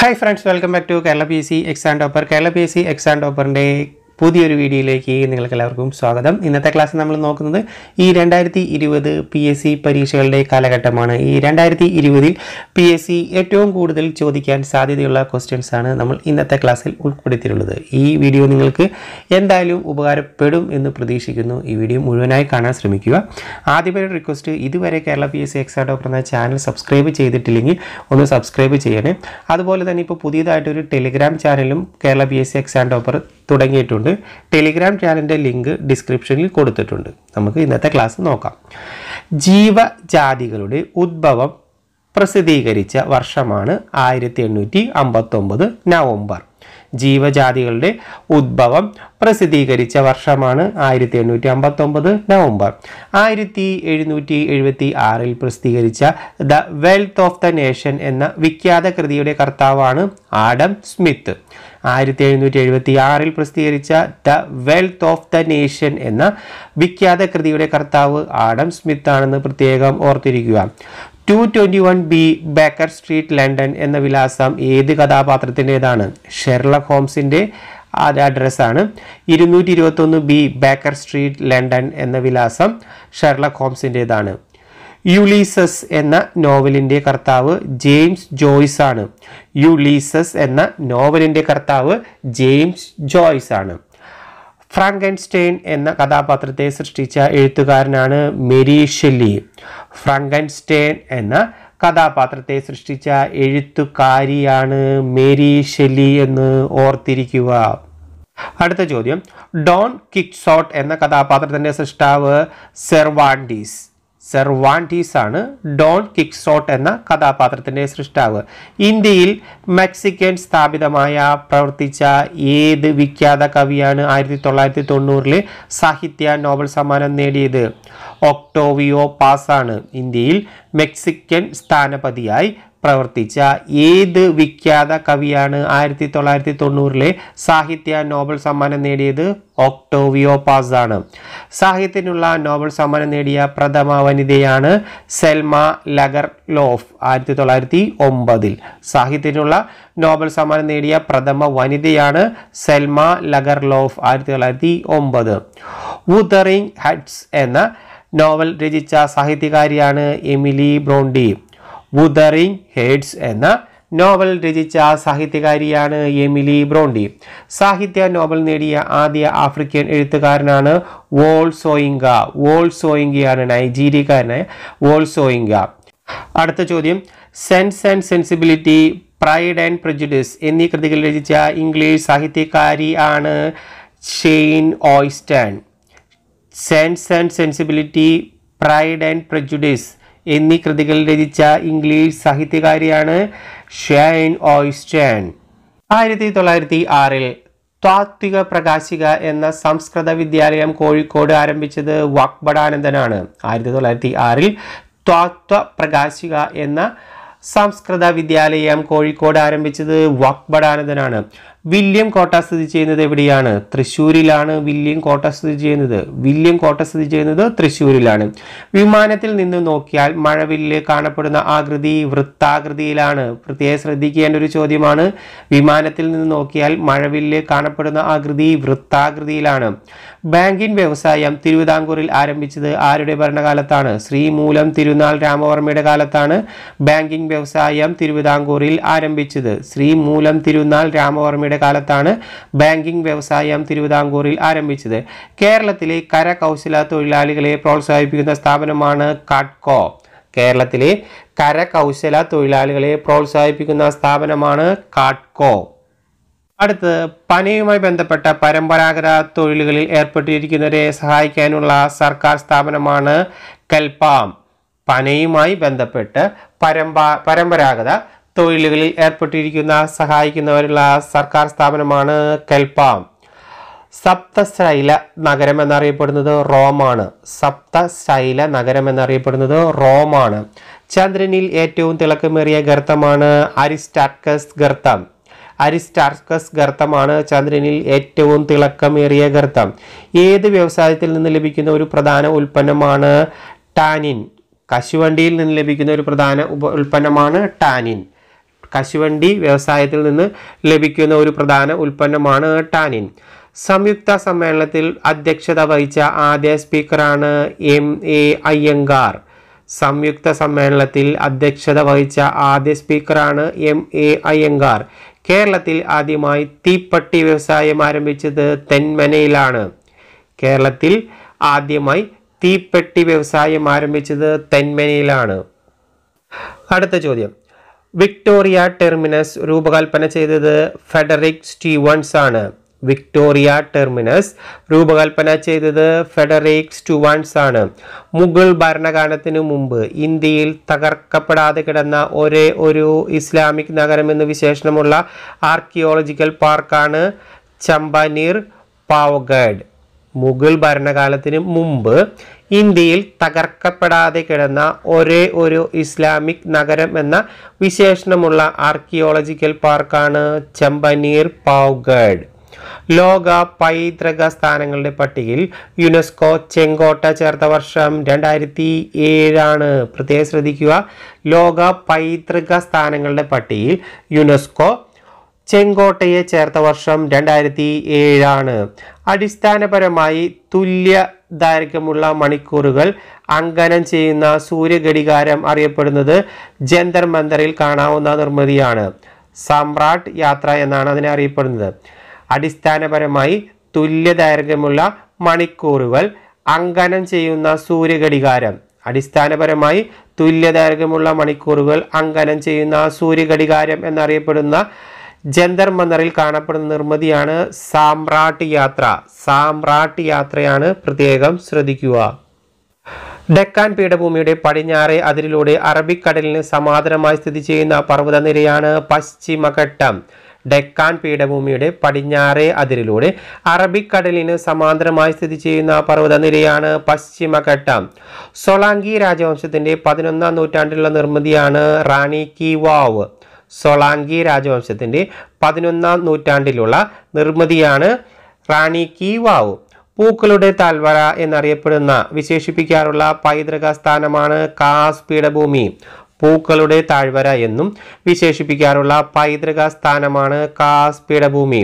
Hi friends welcome back to Kerala P C X and ഓപ്പർ Kerala P C X and ഓപ്പറിൻ്റെ പുതിയൊരു വീഡിയോയിലേക്ക് നിങ്ങൾക്ക് എല്ലാവർക്കും സ്വാഗതം ഇന്നത്തെ ക്ലാസ് നമ്മൾ നോക്കുന്നത് ഈ രണ്ടായിരത്തി ഇരുപത് പി എസ് സി പരീക്ഷകളുടെ കാലഘട്ടമാണ് ഈ രണ്ടായിരത്തി ഇരുപതിൽ പി എസ് സി ഏറ്റവും കൂടുതൽ ചോദിക്കാൻ സാധ്യതയുള്ള ക്വസ്റ്റ്യൻസ് ആണ് നമ്മൾ ഇന്നത്തെ ക്ലാസ്സിൽ ഉൾപ്പെടുത്തിയിട്ടുള്ളത് ഈ വീഡിയോ നിങ്ങൾക്ക് എന്തായാലും ഉപകാരപ്പെടും എന്ന് പ്രതീക്ഷിക്കുന്നു ഈ വീഡിയോ മുഴുവനായി കാണാൻ ശ്രമിക്കുക ആദ്യമൊരു റിക്വസ്റ്റ് ഇതുവരെ Kerala P S C exam doctor എന്ന ചാനൽ സബ്സ്ക്രൈബ് ചെയ്തിട്ടില്ലെങ്കിൽ ഒന്ന് സബ്സ്ക്രൈബ് ചെയ്യണേ അതുപോലെ തന്നെ ഇപ്പോൾ പുതിയതായിട്ടൊരു ടെലിഗ്രാം ചാനലും Kerala P S C exam topper തുടങ്ങിയിട്ടുണ്ട് ചെയ്യുന്നത് ടെലിഗ്രാം ചാനലിൻ്റെ ലിങ്ക് ഡിസ്ക്രിപ്ഷനിൽ കൊടുത്തിട്ടുണ്ട് നമുക്ക് ഇന്നത്തെ ക്ലാസ് നോക്കാം ജീവജാതികളുടെ ഉദ്ഭവം പ്രസിദ്ധീകരിച്ച വർഷമാണ് ആയിരത്തി എണ്ണൂറ്റി അമ്പത്തൊമ്പത് നവംബർ ജീവജാതികളുടെ ഉദ്ഭവം പ്രസിദ്ധീകരിച്ച വർഷമാണ് ആയിരത്തി എണ്ണൂറ്റി ഒമ്പത് നവംബർ ആയിരത്തി എഴുന്നൂറ്റി എഴുപത്തി ആറിൽ പ്രസിദ്ധീകരിച്ച the wealth of the nation എന്ന വിഖ്യാത കൃതിയുടെ കർത്താവാണ് ആഡം സ്മിത്ത് ആയിരത്തി എഴുന്നൂറ്റി എഴുപത്തി ആറിൽ പ്രസിദ്ധീകരിച്ച the wealth of the nation എന്ന വിഖ്യാത കൃതിയുടെ കർത്താവ് ആഡം സ്മിത്ത് ആണെന്ന് പ്രത്യേകം ഓർത്തിരിക്കുക two twenty one B Baker Street London എന്ന വിലാസം ഏത് കഥാപാത്രത്തിൻ്റെതാണ് ഷെർലക് ഹോംസിൻ്റെ അഡ്രസ്സാണ് ഇരുന്നൂറ്റി ഇരുപത്തൊന്ന് ബി ബേക്കർ സ്ട്രീറ്റ് ലണ്ടൻ എന്ന വിലാസം ഷെർലക് ഹോംസിൻ്റെതാണ് യുലീസസ് എന്ന നോവലിൻ്റെ കർത്താവ് ജെയിംസ് ജോയ്സ് ആണ് യുലീസസ് എന്ന നോവലിൻ്റെ കർത്താവ് ജെയിംസ് ജോയ്സ് ആണ് ഫ്രാങ്കൻസ്റ്റൈൻ എന്ന കഥാപാത്രത്തെ സൃഷ്ടിച്ച എഴുത്തുകാരനാണ് മെരി ഷെല്ലി ഫ്രാങ്കൻസ്റ്റൈൻ എന്ന കഥാപാത്രത്തെ സൃഷ്ടിച്ച എഴുത്തുകാരിയാണ് മേരി ഷെല്ലി എന്ന് ഓർത്തിരിക്കുക അടുത്ത ചോദ്യം ഡോൺ കിക്സോട്ട് എന്ന കഥാപാത്രത്തിൻ്റെ സൃഷ്ടാവ് സെർവാൻഡീസ് സെർവാൻറ്റീസ് ആണ് ഡോൺ കിക്സോട്ട് എന്ന കഥാപാത്രത്തിൻ്റെ സൃഷ്ടാവ് ഇന്ത്യയിൽ മെക്സിക്കൻ സ്ഥാപിതമായ പ്രവർത്തിച്ച ഏത് വിഖ്യാത കവിയാണ് ആയിരത്തി തൊള്ളായിരത്തി തൊണ്ണൂറിലെ സാഹിത്യ നോബൽ സമ്മാനം നേടിയത് ഒക്ടോവിയോ പാസാണ് ഇന്ത്യയിൽ മെക്സിക്കൻ സ്ഥാനപതിയായി പ്രവർത്തിച്ച ഏത് വിഖ്യാത കവിയാണ് ആയിരത്തി തൊള്ളായിരത്തി തൊണ്ണൂറിലെ സാഹിത്യ നോബൽ സമ്മാനം നേടിയത് ഒക്ടോവിയോ പാസ് ആണ് സാഹിത്യത്തിനുള്ള നോബൽ സമ്മാനം നേടിയ പ്രഥമ വനിതയാണ് സെൽമ ലഗർ ലോഫ് ആയിരത്തി തൊള്ളായിരത്തി ഒമ്പതിൽ സാഹിത്യത്തിനുള്ള നോബൽ സമ്മാനം നേടിയ പ്രഥമ വനിതയാണ് സെൽമ ലഗർ ലോഫ് ആയിരത്തി തൊള്ളായിരത്തി ഒമ്പത് വുതറിങ് ഹഡ്സ് എന്ന നോവൽ രചിച്ച സാഹിത്യകാരിയാണ് എമിലി ബ്രോണ്ടി വുദറിംഗ് ഹെഡ്സ് എന്ന നോവൽ രചിച്ച സാഹിത്യകാരിയാണ് എമിലി ബ്രോണ്ടി സാഹിത്യ നോവൽ നേടിയ ആദ്യ ആഫ്രിക്കൻ എഴുത്തുകാരനാണ് വോൾ സോയിങ്ക വോൾ സോയിങ്കയാണ് നൈജീരിയക്കാരനായ വോൾ സോയിങ്ക അടുത്ത ചോദ്യം sense and sensibility pride and prejudice എന്നീ കൃതികൾ രചിച്ച ഇംഗ്ലീഷ് സാഹിത്യകാരി ആണ് Jane Austen sense and sensibility pride and prejudice എന്നീ കൃതികൾ രചിച്ച ഇംഗ്ലീഷ് സാഹിത്യകാരിയാണ് ഷാൻ ഓയിസ്റ്റേൺ ആയിരത്തി തൊള്ളായിരത്തി ആറിൽ താത്വിക പ്രകാശിക എന്ന സംസ്കൃത വിദ്യാലയം കോഴിക്കോട് ആരംഭിച്ചത് വാക്ബടാനന്ദനാണ് ആയിരത്തി തൊള്ളായിരത്തി ആറിൽ ത്വാത്വ പ്രകാശിക എന്ന സംസ്കൃത വിദ്യാലയം കോഴിക്കോട് ആരംഭിച്ചത് വാക്ബടാനന്ദനാണ് വില്യം കോട്ട സ്ഥിതി ചെയ്യുന്നത് എവിടെയാണ് തൃശ്ശൂരിലാണ് വില്യം കോട്ട സ്ഥിതി ചെയ്യുന്നത് വില്യം കോട്ട സ്ഥിതി ചെയ്യുന്നത് തൃശ്ശൂരിലാണ് വിമാനത്തിൽ നിന്ന് നോക്കിയാൽ മഴവില്ല് കാണപ്പെടുന്ന ആകൃതി വൃത്താകൃതിയിലാണ് പ്രത്യേകം ശ്രദ്ധിക്കേണ്ട ഒരു ചോദ്യമാണ് വിമാനത്തിൽ നിന്ന് നോക്കിയാൽ മഴവില്ല് കാണപ്പെടുന്ന ആകൃതി വൃത്താകൃതിയിലാണ് ബാങ്കിങ് വ്യവസായം തിരുവിതാംകൂറിൽ ആരംഭിച്ചത് ആരുടെ ഭരണകാലത്താണ് ശ്രീമൂലം തിരുനാൾ രാമവർമ്മയുടെ കാലത്താണ് ബാങ്കിങ് വ്യവസായം തിരുവിതാംകൂറിൽ ആരംഭിച്ചത് ശ്രീമൂലം തിരുനാൾ രാമവർമ്മ ശർമ്മയുടെ കാലത്താണ് ബാങ്കിംഗ് വ്യവസായം തിരുവിതാംകൂറിൽ ആരംഭിച്ചത് കേരളത്തിലെ കരകൗശല തൊഴിലാളികളെ പ്രോത്സാഹിപ്പിക്കുന്ന സ്ഥാപനമാണ് കാട്കോ കേരളത്തിലെ കരകൗശല തൊഴിലാളികളെ പ്രോത്സാഹിപ്പിക്കുന്ന സ്ഥാപനമാണ് കാട്ട്കോ അടുത്ത് പനയുമായി ബന്ധപ്പെട്ട പരമ്പരാഗത തൊഴിലുകളിൽ ഏർപ്പെട്ടിരിക്കുന്നവരെ സഹായിക്കാനുള്ള സർക്കാർ സ്ഥാപനമാണ് കൽപാം പനയുമായി ബന്ധപ്പെട്ട് പരമ്പ പരമ്പരാഗത തൊഴിലുകളിൽ ഏർപ്പെട്ടിരിക്കുന്ന സഹായിക്കുന്നവരുള്ള സർക്കാർ സ്ഥാപനമാണ് കെൽപ്പാം സപ്തശൈല നഗരം എന്നറിയപ്പെടുന്നത് റോമാണ് സപ്തശൈല നഗരം എന്നറിയപ്പെടുന്നത് റോമാണ് ചന്ദ്രനിൽ ഏറ്റവും തിളക്കമേറിയ ഗർത്തമാണ് അരിസ്റ്റാർക്കസ് ഗർത്തം അരിസ്റ്റാർക്കസ് ഗർത്തമാണ് ചന്ദ്രനിൽ ഏറ്റവും തിളക്കമേറിയ ഗർത്തം ഏത് വ്യവസായത്തിൽ നിന്ന് ലഭിക്കുന്ന ഒരു പ്രധാന ഉൽപ്പന്നമാണ് ടാനിൻ കശുവണ്ടിയിൽ നിന്ന് ലഭിക്കുന്ന ഒരു പ്രധാന ഉൽപ്പന്നമാണ് ടാനിൻ കശുവണ്ടി വ്യവസായത്തിൽ നിന്ന് ലഭിക്കുന്ന ഒരു പ്രധാന ഉൽപ്പന്നമാണ് ടാനിൻ സംയുക്ത സമ്മേളനത്തിൽ അധ്യക്ഷത വഹിച്ച ആദ്യ സ്പീക്കറാണ് എം എ അയ്യങ്കാർ സംയുക്ത സമ്മേളനത്തിൽ അധ്യക്ഷത വഹിച്ച ആദ്യ സ്പീക്കറാണ് എം എ അയ്യങ്കാർ കേരളത്തിൽ ആദ്യമായി തീപ്പട്ടി വ്യവസായം ആരംഭിച്ചത് തെന്മനയിലാണ് കേരളത്തിൽ ആദ്യമായി തീപ്പെട്ടി വ്യവസായം ആരംഭിച്ചത് തെന്മനയിലാണ് അടുത്ത ചോദ്യം വിക്ടോറിയ ടെർമിനസ് രൂപകൽപ്പന ചെയ്തത് ഫെഡറിക് സ്റ്റീവൺസ് ആണ് വിക്ടോറിയ ടെർമിനസ് രൂപകൽപ്പന ചെയ്തത് ഫെഡറിക് സ്റ്റുവാൻസ് ആണ് മുഗൾ ഭരണകാലത്തിനു മുമ്പ് ഇന്ത്യയിൽ തകർക്കപ്പെടാതെ കിടന്ന ഒരേ ഒരു ഇസ്ലാമിക് നഗരം എന്ന് വിശേഷണമുള്ള ആർക്കിയോളജിക്കൽ പാർക്കാണ് ചമ്പനീർ പാവഗഡ് മുഗൾ ഭരണകാലത്തിന് മുമ്പ് ഇന്ത്യയിൽ തകർക്കപ്പെടാതെ കിടന്ന ഒരേ ഒരു ഇസ്ലാമിക് നഗരം എന്ന വിശേഷണമുള്ള ആർക്കിയോളജിക്കൽ പാർക്കാണ് ചമ്പനീർ പാവ്ഗഡ് ലോക പൈതൃക സ്ഥാനങ്ങളുടെ പട്ടികയിൽ യുനെസ്കോ ചെങ്കോട്ട ചേർത്ത വർഷം രണ്ടായിരത്തി ഏഴാണ് പ്രത്യേകം ശ്രദ്ധിക്കുക ലോക പൈതൃക സ്ഥാനങ്ങളുടെ പട്ടികയിൽ യുനെസ്കോ ചെങ്കോട്ടയെ ചേർത്ത വർഷം രണ്ടായിരത്തി ഏഴാണ് അടിസ്ഥാനപരമായി തുല്യ ദൈർഘ്യമുള്ള മണിക്കൂറുകൾ അങ്കനം ചെയ്യുന്ന സൂര്യഘടികാരം അറിയപ്പെടുന്നത് ജന്തർ മന്ദറിൽ കാണാവുന്ന നിർമ്മിതിയാണ് സമ്രാട്ട് യാത്ര എന്നാണ് അതിനെ അറിയപ്പെടുന്നത് അടിസ്ഥാനപരമായി തുല്യ ദൈർഘ്യമുള്ള മണിക്കൂറുകൾ അങ്കനം ചെയ്യുന്ന സൂര്യഘടികാരം അടിസ്ഥാനപരമായി തുല്യ ദൈർഘ്യമുള്ള മണിക്കൂറുകൾ അങ്കനം ചെയ്യുന്ന സൂര്യഘടികാരം എന്നറിയപ്പെടുന്ന ജന്തർ മന്ദറിൽ കാണപ്പെടുന്ന നിർമ്മിതിയാണ് സാമ്രാട്ട് യാത്ര സാമ്രാട്ട് യാത്രയാണ് പ്രത്യേകം ശ്രദ്ധിക്കുക ഡെക്കാൻ പീഠഭൂമിയുടെ പടിഞ്ഞാറെ അതിരിലൂടെ അറബിക്കടലിന് സമാന്തരമായി സ്ഥിതി ചെയ്യുന്ന പർവ്വതനിരയാണ് പശ്ചിമഘട്ടം ഡെക്കാൻ പീഠഭൂമിയുടെ പടിഞ്ഞാറെ അതിരിലൂടെ അറബിക്കടലിന് സമാന്തരമായി സ്ഥിതി ചെയ്യുന്ന പർവ്വതനിരയാണ് പശ്ചിമഘട്ടം സൊളാങ്കി രാജവംശത്തിൻ്റെ പതിനൊന്നാം നൂറ്റാണ്ടിലുള്ള നിർമ്മിതിയാണ് റാണി കി വാവ് സൊളാങ്കി രാജവംശത്തിൻ്റെ പതിനൊന്നാം നൂറ്റാണ്ടിലുള്ള നിർമ്മിതിയാണ് റാണി കി വാവു പൂക്കളുടെ തൽവര എന്നറിയപ്പെടുന്ന വിശേഷിപ്പിക്കാറുള്ള പൈതൃക സ്ഥാനമാണ് കാസ് പീഠഭൂമി പൂക്കളുടെ താഴ്വര എന്നും വിശേഷിപ്പിക്കാറുള്ള പൈതൃക സ്ഥാനമാണ് കാസ് പീഠഭൂമി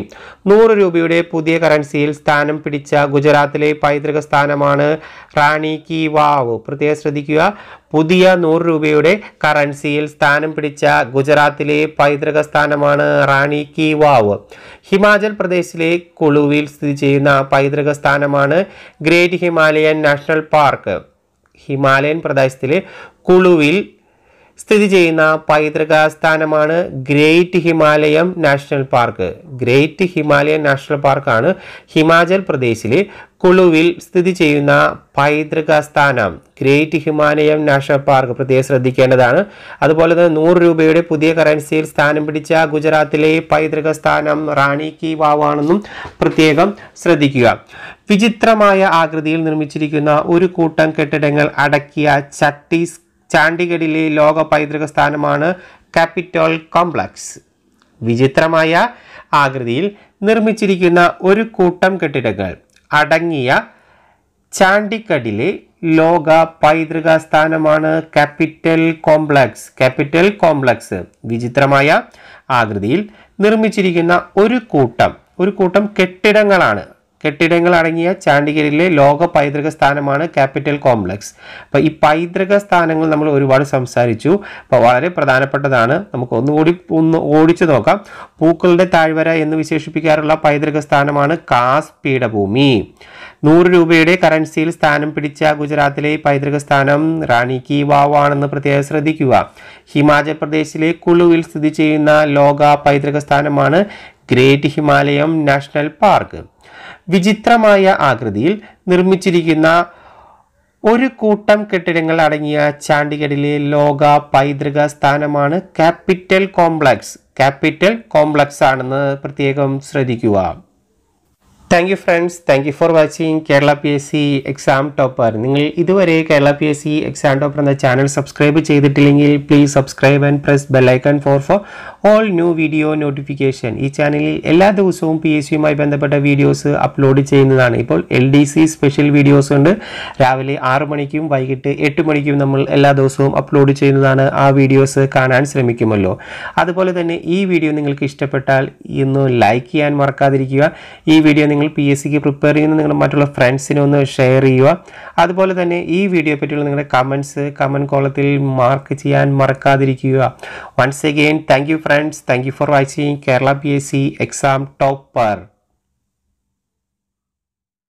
നൂറ് രൂപയുടെ പുതിയ കറൻസിയിൽ സ്ഥാനം പിടിച്ച ഗുജറാത്തിലെ പൈതൃക സ്ഥാനമാണ് റാണി കി വാവ് പ്രത്യേകം ശ്രദ്ധിക്കുക പുതിയ നൂറ് രൂപയുടെ കറൻസിയിൽ സ്ഥാനം പിടിച്ച ഗുജറാത്തിലെ പൈതൃക സ്ഥാനമാണ് റാണി കി വാവ് ഹിമാചൽ പ്രദേശിലെ കുളുവിൽ സ്ഥിതി ചെയ്യുന്ന പൈതൃക സ്ഥാനമാണ് great Himalayan national park Himalayan പ്രദേശത്തിലെ കുളുവിൽ സ്ഥിതി ചെയ്യുന്ന പൈതൃക സ്ഥാനമാണ് ഗ്രേറ്റ് ഹിമാലയം national park great Himalayan national പാർക്കാണ് ഹിമാചൽ പ്രദേശിലെ കുളുവിൽ സ്ഥിതി ചെയ്യുന്ന പൈതൃക സ്ഥാനം ഗ്രേറ്റ് ഹിമാലയം നാഷണൽ പാർക്ക് പ്രത്യേകം ശ്രദ്ധിക്കേണ്ടതാണ് അതുപോലെ തന്നെ നൂറ് രൂപയുടെ പുതിയ കറൻസിയിൽ സ്ഥാനം പിടിച്ച ഗുജറാത്തിലെ പൈതൃക സ്ഥാനം റാണി കി വാവാണെന്നും പ്രത്യേകം ശ്രദ്ധിക്കുക വിചിത്രമായ ആകൃതിയിൽ നിർമ്മിച്ചിരിക്കുന്ന ഒരു കൂട്ടം കെട്ടിടങ്ങൾ അടക്കിയ ചട്ടീസ് ചാണ്ടിഗഡിലെ ലോക പൈതൃക സ്ഥാനമാണ് ക്യാപിറ്റോൾ കോംപ്ലക്സ് വിചിത്രമായ ആകൃതിയിൽ നിർമ്മിച്ചിരിക്കുന്ന ഒരു കൂട്ടം കെട്ടിടങ്ങൾ അടങ്ങിയ ചാണ്ടിഗഡിലെ ലോക പൈതൃക സ്ഥാനമാണ് ക്യാപിറ്റൽ കോംപ്ലക്സ് ക്യാപിറ്റൽ കോംപ്ലക്സ് വിചിത്രമായ ആകൃതിയിൽ നിർമ്മിച്ചിരിക്കുന്ന ഒരു കൂട്ടം ഒരു കൂട്ടം കെട്ടിടങ്ങളാണ് കെട്ടിടങ്ങൾ അടങ്ങിയ ചാണ്ടിഗരിലെ ലോക പൈതൃക സ്ഥാനമാണ് ക്യാപിറ്റൽ കോംപ്ലക്സ് അപ്പോൾ ഈ പൈതൃക സ്ഥാനങ്ങൾ നമ്മൾ ഒരുപാട് സംസാരിച്ചു അപ്പോൾ വളരെ പ്രധാനപ്പെട്ടതാണ് നമുക്ക് ഒന്നുകൂടി ഒന്ന് ഓടിച്ചു നോക്കാം പൂക്കളുടെ താഴ്വര എന്ന് വിശേഷിപ്പിക്കാറുള്ള പൈതൃക സ്ഥാനമാണ് കാസ് പീഠഭൂമി നൂറ് രൂപയുടെ കറൻസിയിൽ സ്ഥാനം പിടിച്ച ഗുജറാത്തിലെ പൈതൃക സ്ഥാനം റാണി കി വാവാണെന്ന് പ്രത്യേകം ശ്രദ്ധിക്കുക ഹിമാചൽ പ്രദേശിലെ കുളുവിൽ സ്ഥിതി ചെയ്യുന്ന ലോക പൈതൃക സ്ഥാനമാണ് ഗ്രേറ്റ് ഹിമാലയം നാഷണൽ പാർക്ക് വിചിത്രമായ ആകൃതിയിൽ നിർമ്മിച്ചിരിക്കുന്ന ഒരു കൂട്ടം കെട്ടിടങ്ങൾ അടങ്ങിയ ചാണ്ടിഗഡിലെ ലോക പൈതൃക സ്ഥാനമാണ് ക്യാപിറ്റൽ കോംപ്ലക്സ് ക്യാപിറ്റൽ കോംപ്ലക്സ് ആണെന്ന് പ്രത്യേകം ശ്രദ്ധിക്കുക thank you friends thank you for watching Kerala P S C exam topper നിങ്ങൾ ഇതുവരെ Kerala P S C exam topper എന്ന ചാനൽ സബ്സ്ക്രൈബ് ചെയ്തിട്ടില്ലെങ്കിൽ please subscribe and press bell icon for for all new video notification ഈ ചാനലിൽ എല്ലാ ദിവസവും പി എസ് സിയുമായി ബന്ധപ്പെട്ട videos upload ചെയ്യുന്നതാണ് ഇപ്പോൾ L D C special videos ഉണ്ട് രാവിലെ ആറ് മണിക്കും വൈകിട്ട് എട്ട് മണിക്കും നമ്മൾ എല്ലാ ദിവസവും അപ്ലോഡ് ചെയ്യുന്നതാണ് ആ വീഡിയോസ് കാണാൻ ശ്രമിക്കുമല്ലോ അതുപോലെ തന്നെ ഈ വീഡിയോ നിങ്ങൾക്ക് ഇഷ്ടപ്പെട്ടാൽ ഇന്ന് ലൈക്ക് ചെയ്യാൻ മറക്കാതിരിക്കുക ഈ വീഡിയോ നിങ്ങൾ പി എസ് സിക്ക് പ്രിപ്പയർ ചെയ്യുന്ന നിങ്ങളുടെ മറ്റുള്ള ഫ്രണ്ട്സിനെ ഒന്ന് ഷെയർ ചെയ്യുക അതുപോലെ തന്നെ ഈ വീഡിയോ പറ്റിയുള്ള നിങ്ങളുടെ കമൻസ് കമൻറ്റ് കോളത്തിൽ മാർക്ക് ചെയ്യാൻ മറക്കാതിരിക്കുക once again thank you friends friends, thank you for watching Kerala BSc Exam Topper.